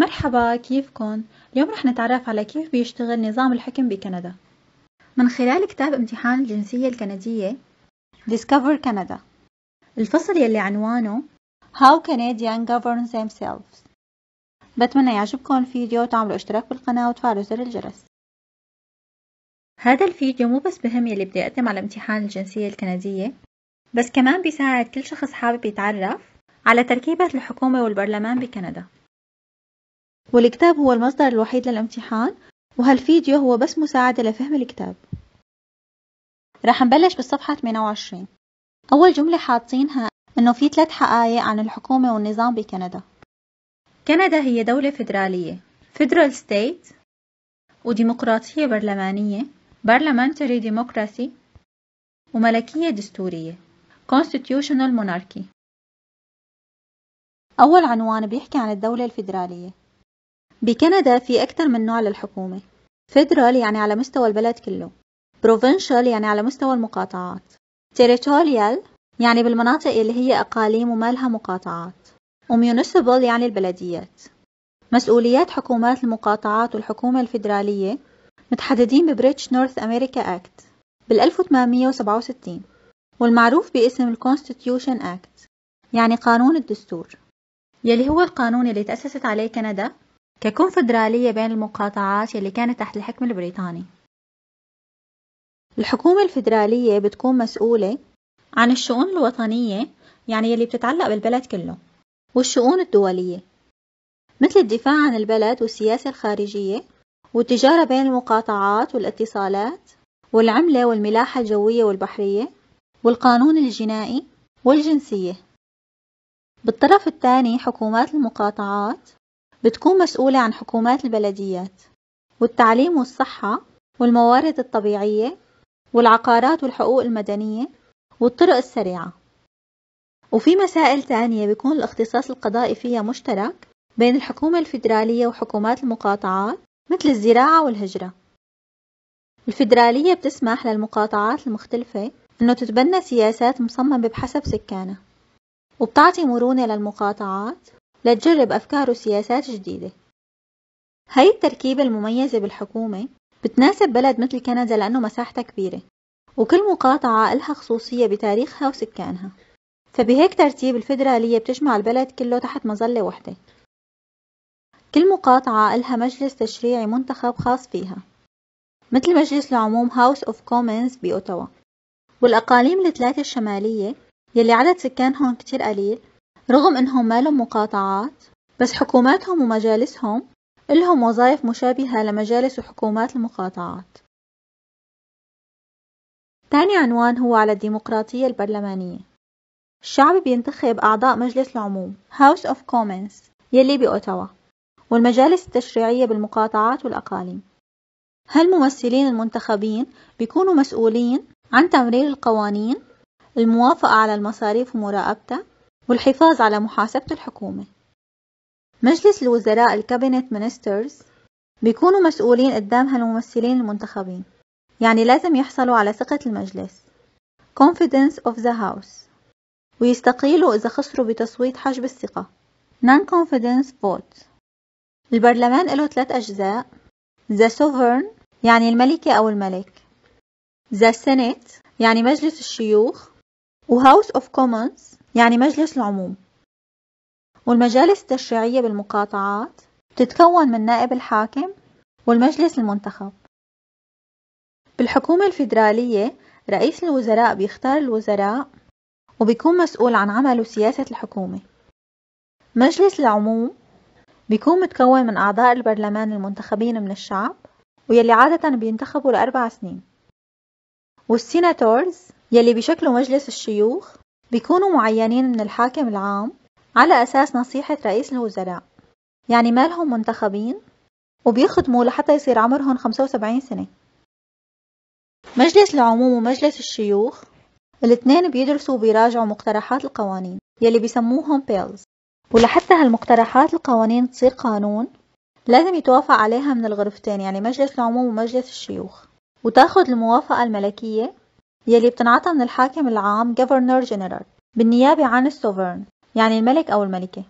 مرحبا كيفكن؟ اليوم رح نتعرف على كيف بيشتغل نظام الحكم بكندا من خلال كتاب امتحان الجنسية الكندية Discover Canada الفصل يلي عنوانه How Canadian Govern Themselves بتمنى يعجبكم الفيديو تعملوا اشتراك بالقناة وتفعلوا زر الجرس هذا الفيديو مو بس بهم يلي بدي أقدم على امتحان الجنسية الكندية بس كمان بيساعد كل شخص حابب يتعرف على تركيبة الحكومة والبرلمان بكندا والكتاب هو المصدر الوحيد للامتحان وهالفيديو هو بس مساعدة لفهم الكتاب رح نبلش بالصفحة 28 أول جملة حاطينها إنه في ثلاث حقائق عن الحكومة والنظام بكندا كندا هي دولة فدرالية Federal ستيت وديمقراطية برلمانية parliamentary democracy وملكية دستورية constitutional monarchy أول عنوان بيحكي عن الدولة الفدرالية بكندا في أكتر من نوع للحكومة فيدرال يعني على مستوى البلد كله بروفنشال يعني على مستوى المقاطعات تيريتوريال يعني بالمناطق اللي هي أقاليم وما لها مقاطعات وميونيسيبال يعني البلديات مسؤوليات حكومات المقاطعات والحكومة الفيدرالية متحددين ببريتش نورث أمريكا أكت بال1867 والمعروف باسم الكونستيتيوشن أكت يعني قانون الدستور يلي هو القانون اللي تأسست عليه كندا ككونفدرالية بين المقاطعات يلي كانت تحت الحكم البريطاني الحكومة الفدرالية بتكون مسؤولة عن الشؤون الوطنية يعني يلي بتتعلق بالبلد كله والشؤون الدولية مثل الدفاع عن البلد والسياسة الخارجية والتجارة بين المقاطعات والاتصالات والعملة والملاحة الجوية والبحرية والقانون الجنائي والجنسية بالطرف الثاني حكومات المقاطعات بتكون مسؤولة عن حكومات البلديات والتعليم والصحة والموارد الطبيعية والعقارات والحقوق المدنية والطرق السريعة وفي مسائل تانية بيكون الاختصاص القضائي فيها مشترك بين الحكومة الفيدرالية وحكومات المقاطعات مثل الزراعة والهجرة الفيدرالية بتسمح للمقاطعات المختلفة أنه تتبنى سياسات مصممة بحسب سكانها وبتعطي مرونة للمقاطعات لتجرب أفكار وسياسات جديدة هاي التركيبة المميزة بالحكومة بتناسب بلد مثل كندا لأنه مساحتها كبيرة وكل مقاطعة إلها خصوصية بتاريخها وسكانها فبهيك ترتيب الفدرالية بتجمع البلد كله تحت مظلة وحدة كل مقاطعة إلها مجلس تشريعي منتخب خاص فيها مثل مجلس العموم هاوس اوف كومنز بأوتاوا والأقاليم الثلاثة الشمالية يلي عدد سكانهم كتير قليل رغم إنهم ما لهم مقاطعات بس حكوماتهم ومجالسهم إلهم وظائف مشابهة لمجالس وحكومات المقاطعات تاني عنوان هو على الديمقراطية البرلمانية الشعب بينتخب أعضاء مجلس العموم House of Commons يلي بأوتاوا والمجالس التشريعية بالمقاطعات والأقاليم هالممثلين المنتخبين بيكونوا مسؤولين عن تمرير القوانين الموافقة على المصاريف ومراقبتها والحفاظ على محاسبة الحكومة مجلس الوزراء الكابينت مينسترز بيكونوا مسؤولين قدام هالممثلين المنتخبين يعني لازم يحصلوا على ثقة المجلس confidence of the house ويستقيلوا إذا خسروا بتصويت حجب الثقة non-confidence vote البرلمان له ثلاث أجزاء the sovereign يعني الملكة أو الملك the senate يعني مجلس الشيوخ و house of commons يعني مجلس العموم والمجالس التشريعية بالمقاطعات بتتكون من نائب الحاكم والمجلس المنتخب بالحكومة الفيدرالية رئيس الوزراء بيختار الوزراء وبيكون مسؤول عن عمل وسياسة الحكومة مجلس العموم بيكون متكون من أعضاء البرلمان المنتخبين من الشعب ويلي عادة بينتخبوا لأربع سنين والسيناتورز يلي بشكل مجلس الشيوخ بيكونوا معينين من الحاكم العام على أساس نصيحة رئيس الوزراء يعني ما لهم منتخبين وبيخدموا لحتى يصير عمرهم 75 سنة مجلس العموم ومجلس الشيوخ الاثنين بيدرسوا وبيراجعوا مقترحات القوانين يلي بيسموهم بيلز ولحتى هالمقترحات القوانين تصير قانون لازم يتوافق عليها من الغرفتين يعني مجلس العموم ومجلس الشيوخ وتاخد الموافقة الملكية يلي بتنعطى من الحاكم العام governor general بالنيابة عن السوفرن يعني الملك أو الملكة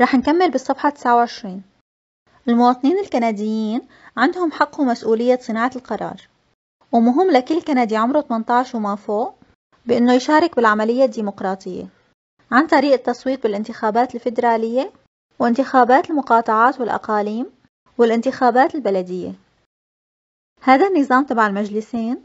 رح نكمل بالصفحة 29 المواطنين الكنديين عندهم حق ومسؤولية صناعة القرار ومهم لكل كندي عمره 18 وما فوق بأنه يشارك بالعملية الديمقراطية عن طريق التصويت بالانتخابات الفيدرالية وانتخابات المقاطعات والأقاليم والانتخابات البلدية هذا النظام تبع المجلسين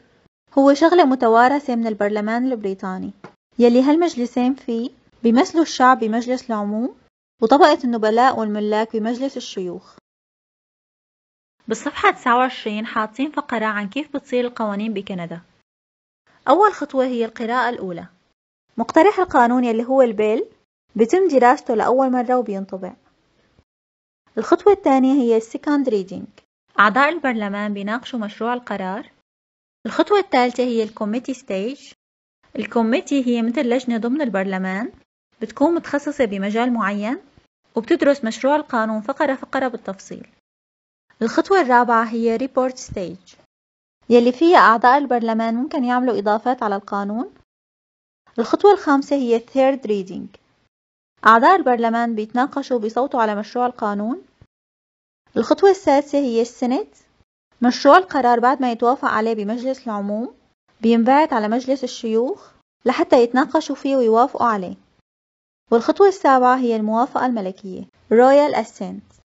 هو شغلة متوارثة من البرلمان البريطاني يلي هالمجلسين فيه بيمثلوا الشعب بمجلس العموم وطبقة النبلاء والملاك بمجلس الشيوخ بالصفحة 29 حاطين فقرة عن كيف بتصير القوانين بكندا أول خطوة هي القراءة الأولى مقترح القانون يلي هو البيل بتم دراسته لأول مرة وبينطبع الخطوة الثانية هي السكند ريدينج أعضاء البرلمان بيناقشوا مشروع القرار الخطوة الثالثة هي الكوميتي ستيج الكوميتي هي مثل لجنة ضمن البرلمان بتكون متخصصة بمجال معين وبتدرس مشروع القانون فقرة فقرة بالتفصيل الخطوة الرابعة هي ريبورت ستيج يلي فيها أعضاء البرلمان ممكن يعملوا إضافات على القانون الخطوة الخامسة هي third reading أعضاء البرلمان بيتناقشوا بصوتوا على مشروع القانون الخطوة السادسة هي السنت مشروع القرار بعد ما يتوافق عليه بمجلس العموم بينبعت على مجلس الشيوخ لحتى يتناقشوا فيه ويوافقوا عليه والخطوة السابعة هي الموافقة الملكية Royal Assent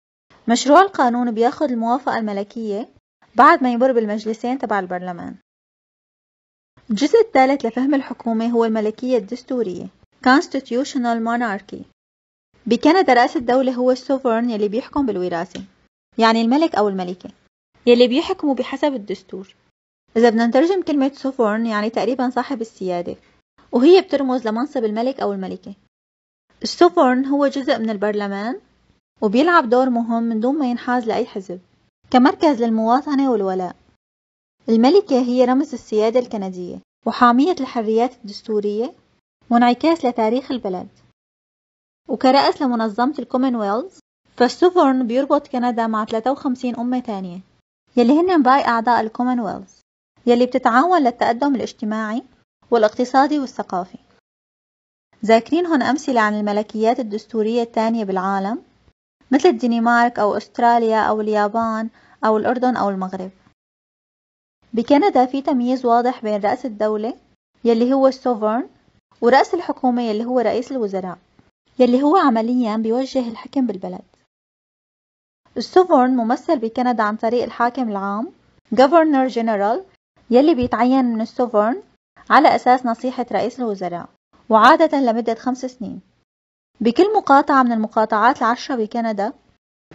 مشروع القانون بياخد الموافقة الملكية بعد ما يمر بالمجلسين تبع البرلمان الجزء الثالث لفهم الحكومة هو الملكية الدستورية Constitutional Monarchy بكندا رأس الدولة هو السوفرن يلي بيحكم بالوراثة يعني الملك أو الملكة يلي بيحكموا بحسب الدستور إذا بدنا نترجم كلمة سوفورن يعني تقريبا صاحب السيادة وهي بترمز لمنصب الملك أو الملكة السوفورن هو جزء من البرلمان وبيلعب دور مهم من دون ما ينحاز لأي حزب كمركز للمواطنة والولاء الملكة هي رمز السيادة الكندية وحامية الحريات الدستورية وانعكاس لتاريخ البلد وكرأس لمنظمة الكومنولث فالسوفورن بيربط كندا مع 53 أمة تانية يلي هن باقي أعضاء الكومنولث يلي بتتعاون للتقدم الاجتماعي والاقتصادي والثقافي ذاكرين هون أمثلة عن الملكيات الدستورية الثانية بالعالم مثل الدنمارك أو أستراليا أو اليابان أو الأردن أو المغرب بكندا في تمييز واضح بين رأس الدولة يلي هو السوفرن ورأس الحكومة يلي هو رئيس الوزراء يلي هو عمليا بيوجه الحكم بالبلد ستوفورن ممثل بكندا عن طريق الحاكم العام جوفرنر جنرال يلي بيتعين من السوفرن على أساس نصيحة رئيس الوزراء وعادة لمدة خمس سنين بكل مقاطعة من المقاطعات العشرة بكندا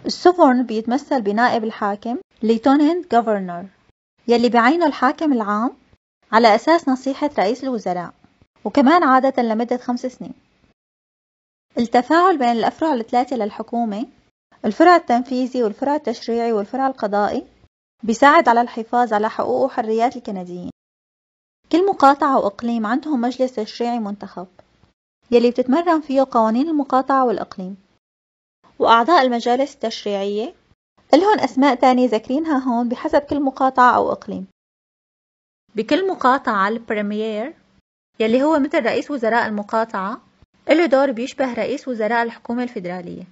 السوفرن بيتمثل بنائب الحاكم ليتونين جوفرنر يلي بعينه الحاكم العام على أساس نصيحة رئيس الوزراء وكمان عادة لمدة خمس سنين التفاعل بين الأفرع الثلاثة للحكومة الفرع التنفيذي والفرع التشريعي والفرع القضائي بيساعد على الحفاظ على حقوق وحريات الكنديين كل مقاطعة وإقليم عندهم مجلس تشريعي منتخب يلي بتتمرن فيه قوانين المقاطعة والإقليم وأعضاء المجالس التشريعية لهم أسماء تانية ذاكرينها هون بحسب كل مقاطعة أو إقليم بكل مقاطعة البريمير يلي هو مثل رئيس وزراء المقاطعة له دور بيشبه رئيس وزراء الحكومة الفيدرالية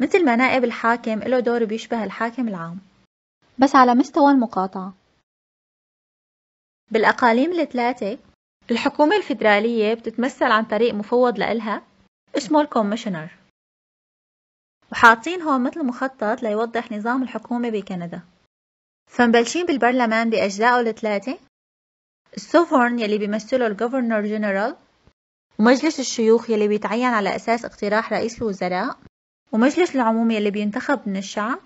مثل ما نائب الحاكم له دور بيشبه الحاكم العام بس على مستوى المقاطعة بالأقاليم الثلاثة الحكومة الفيدرالية بتتمثل عن طريق مفوض لإلها اسمه الكوميشنر وحاطين هون مثل مخطط ليوضح نظام الحكومة بكندا فمبلشين بالبرلمان بأجزائه الثلاثة السوفرن يلي بيمثله الجوفرنر جنرال ومجلس الشيوخ يلي بيتعين على أساس اقتراح رئيس الوزراء ومجلس العموم يلي بينتخب من الشعب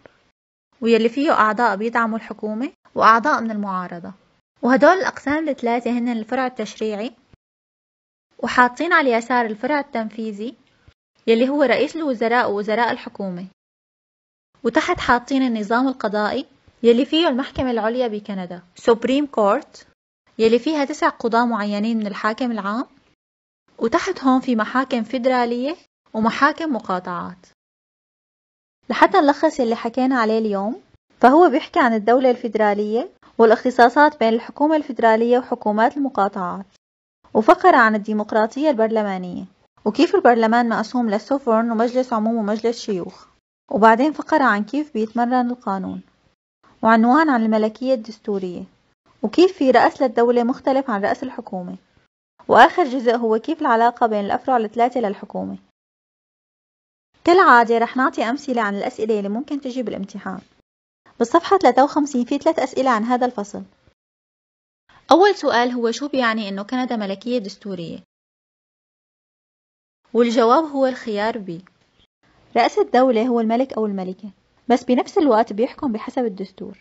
ويلي فيه أعضاء بيدعموا الحكومة وأعضاء من المعارضة وهدول الأقسام الثلاثة هن الفرع التشريعي وحاطين على اليسار الفرع التنفيذي يلي هو رئيس الوزراء ووزراء الحكومة وتحت حاطين النظام القضائي يلي فيه المحكمة العليا بكندا سوبريم كورت يلي فيها تسع قضاة معينين من الحاكم العام وتحت هون في محاكم فيدرالية ومحاكم مقاطعات لحتى نلخص اللي حكينا عليه اليوم فهو بيحكي عن الدولة الفيدرالية والاختصاصات بين الحكومة الفيدرالية وحكومات المقاطعات وفقرة عن الديمقراطية البرلمانية وكيف البرلمان مقسوم للسفرن ومجلس عموم ومجلس شيوخ وبعدين فقرة عن كيف بيتمرن القانون وعنوان عن الملكية الدستورية وكيف في رأس للدولة مختلف عن رأس الحكومة وآخر جزء هو كيف العلاقة بين الأفرع الثلاثة للحكومة كالعادة رح نعطي أمثلة عن الأسئلة اللي ممكن تجي بالامتحان بالصفحة 53 في ثلاث أسئلة عن هذا الفصل أول سؤال هو شو بيعني أنه كندا ملكية دستورية؟ والجواب هو الخيار بي رأس الدولة هو الملك أو الملكة بس بنفس الوقت بيحكم بحسب الدستور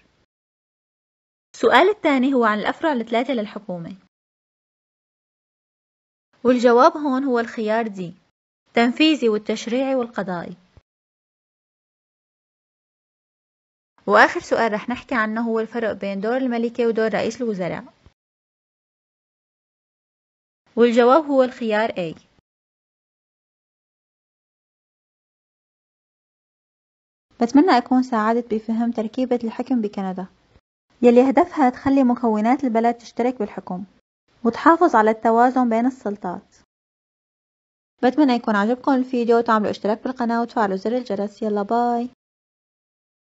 السؤال الثاني هو عن الأفرع الثلاثة للحكومة والجواب هون هو الخيار دي التنفيذي والتشريعي والقضائي وآخر سؤال رح نحكي عنه هو الفرق بين دور الملكة ودور رئيس الوزراء والجواب هو الخيار A بتمنى أكون ساعدت بفهم تركيبة الحكم بكندا يلي هدفها تخلي مكونات البلد تشترك بالحكم وتحافظ على التوازن بين السلطات بتمنى يكون عجبكم الفيديو تعملوا اشتراك بالقناة وتفعلوا زر الجرس يلا باي